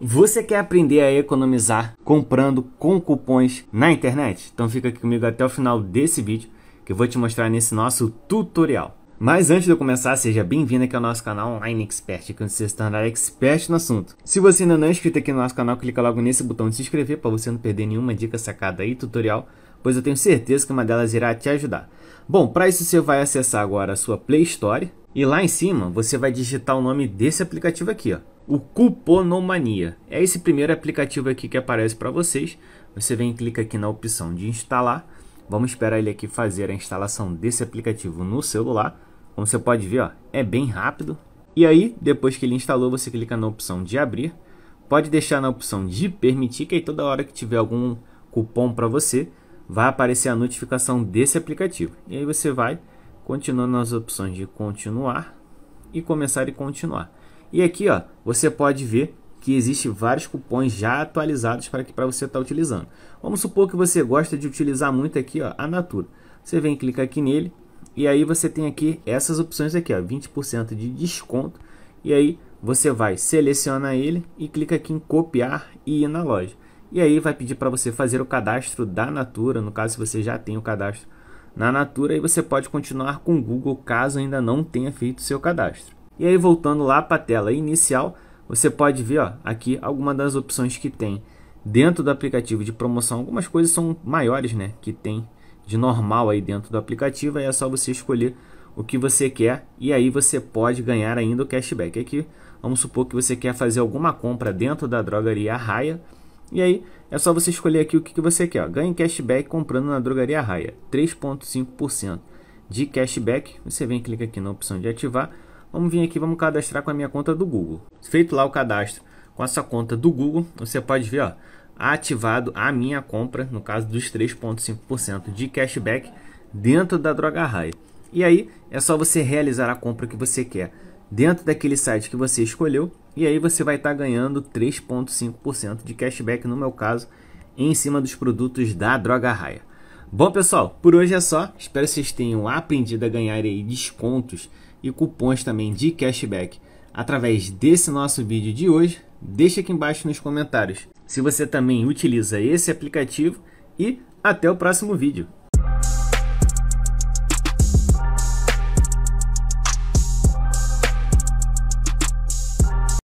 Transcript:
Você quer aprender a economizar comprando com cupons na internet? Então fica aqui comigo até o final desse vídeo que eu vou te mostrar nesse nosso tutorial. Mas antes de eu começar, seja bem-vindo aqui ao nosso canal Online Expert, que você se tornará expert no assunto. Se você ainda não é inscrito aqui no nosso canal, clica logo nesse botão de se inscrever para você não perder nenhuma dica sacada e tutorial, pois eu tenho certeza que uma delas irá te ajudar. Bom, para isso você vai acessar agora a sua Play Store e lá em cima você vai digitar o nome desse aplicativo aqui, ó, o Cuponomania. É esse primeiro aplicativo aqui que aparece para vocês. Você vem e clica aqui na opção de instalar. Vamos esperar ele aqui fazer a instalação desse aplicativo no celular. Como você pode ver, ó, é bem rápido. E aí, depois que ele instalou, você clica na opção de abrir. Pode deixar na opção de permitir, que aí toda hora que tiver algum cupom para você, vai aparecer a notificação desse aplicativo. E aí você vai continuando nas opções de continuar e começar e continuar. E aqui ó, você pode ver que existe vários cupons já atualizados para que para você estar tá utilizando. Vamos supor que você gosta de utilizar muito aqui ó, a Natura. Você vem clicar aqui nele e aí você tem aqui essas opções aqui, ó, 20% de desconto. E aí você vai selecionar ele e clica aqui em copiar e ir na loja. E aí vai pedir para você fazer o cadastro da Natura, no caso se você já tem o cadastro na Natura, e você pode continuar com o Google caso ainda não tenha feito seu cadastro. E aí voltando lá para a tela inicial, você pode ver ó, aqui algumas das opções que tem dentro do aplicativo de promoção. Algumas coisas são maiores né, que tem de normal aí dentro do aplicativo. Aí é só você escolher o que você quer e aí você pode ganhar ainda o cashback. Aqui vamos supor que você quer fazer alguma compra dentro da drogaria Raia. E aí é só você escolher aqui o que, que você quer. Ó. Ganhe cashback comprando na drogaria Raia, 3,5% de cashback. Você vem clica aqui na opção de ativar Vamos vir aqui, vamos cadastrar com a minha conta do Google. Feito lá o cadastro com essa conta do Google, você pode ver, ó, ativado a minha compra, no caso dos 3,5% de cashback dentro da Droga Rai. E aí é só você realizar a compra que você quer dentro daquele site que você escolheu e aí você vai estar tá ganhando 3,5% de cashback, no meu caso, em cima dos produtos da Droga Raia. Bom, pessoal, por hoje é só. Espero que vocês tenham aprendido a ganhar aí descontos e cupons também de cashback através desse nosso vídeo de hoje, deixa aqui embaixo nos comentários se você também utiliza esse aplicativo e até o próximo vídeo.